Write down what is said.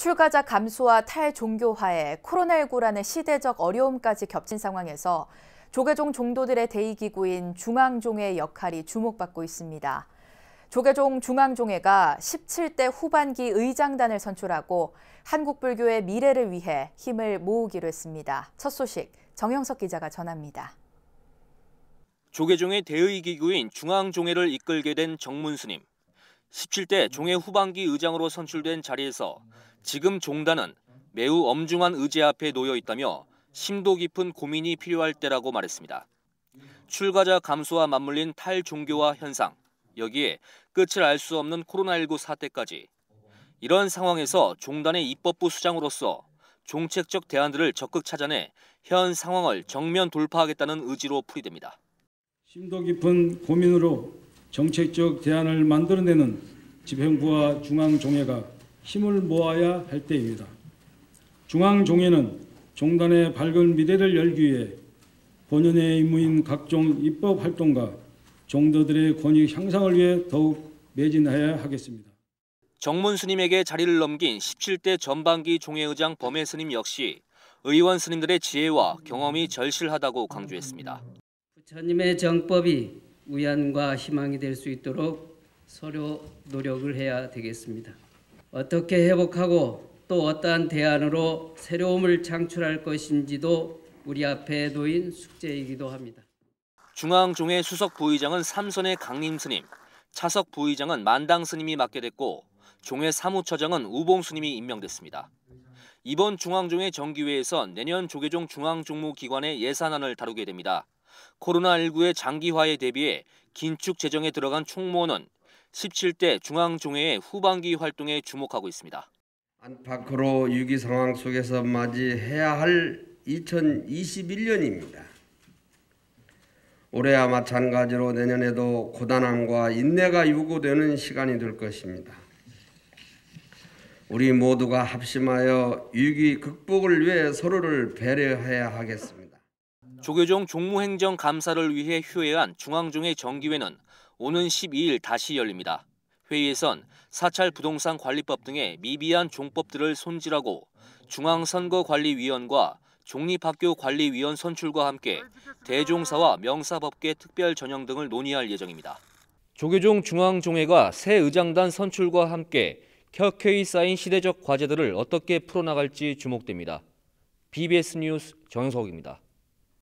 출가자 감소와 탈종교화에 코로나19라는 시대적 어려움까지 겹친 상황에서 조계종 종도들의 대의기구인 중앙종회의 역할이 주목받고 있습니다. 조계종 중앙종회가 17대 후반기 의장단을 선출하고 한국불교의 미래를 위해 힘을 모으기로 했습니다. 첫 소식 정영석 기자가 전합니다. 조계종의 대의기구인 중앙종회를 이끌게 된 정문수님. 17대 종의 후반기 의장으로 선출된 자리에서 지금 종단은 매우 엄중한 의제 앞에 놓여 있다며 심도 깊은 고민이 필요할 때라고 말했습니다. 출가자 감소와 맞물린 탈종교화 현상, 여기에 끝을 알 수 없는 코로나19 사태까지 이런 상황에서 종단의 입법부 수장으로서 종책적 대안들을 적극 찾아내 현 상황을 정면 돌파하겠다는 의지로 풀이됩니다. 심도 깊은 고민으로 정책적 대안을 만들어내는 집행부와 중앙종회가 힘을 모아야 할 때입니다. 중앙종회는 종단의 밝은 미래를 열기 위해 본연의 임무인 각종 입법 활동과 종도들의 권익 향상을 위해 더욱 매진해야 하겠습니다. 정문 스님에게 자리를 넘긴 17대 전반기 종회의장 범해 스님 역시 의원 스님들의 지혜와 경험이 절실하다고 강조했습니다. 부처님의 정법이 위안과 희망이 될 수 있도록 서로 노력을 해야 되겠습니다. 어떻게 회복하고 또 어떠한 대안으로 새로움을 창출할 것인지도 우리 앞에 놓인 숙제이기도 합니다. 중앙종회 수석 부의장은 삼선의 강림 스님, 차석 부의장은 만당 스님이 맡게 됐고 종회 사무처장은 우봉 스님이 임명됐습니다. 이번 중앙종회 정기회에선 내년 조계종 중앙종무기관의 예산안을 다루게 됩니다. 코로나19의 장기화에 대비해 긴축 재정에 들어간 총무원은 17대 중앙종회의 후반기 활동에 주목하고 있습니다. 안팎으로 유기 상황 속에서 맞이해야 할 2021년입니다. 올해와 마찬가지로 내년에도 고단함과 인내가 요구되는 시간이 될 것입니다. 우리 모두가 합심하여 위기 극복을 위해 서로를 배려해야 하겠습니다. 조계종 종무행정 감사를 위해 휴회한 중앙중의 정기회는 오는 12일 다시 열립니다. 회의에선 사찰 부동산 관리법 등의 미비한 종법들을 손질하고 중앙선거관리위원과 종립학교관리위원 선출과 함께 대종사와 명사법계 특별 전형 등을 논의할 예정입니다. 조계종 중앙종회가 새 의장단 선출과 함께 켜켜이 쌓인 시대적 과제들을 어떻게 풀어나갈지 주목됩니다. BBS 뉴스 정영석입니다.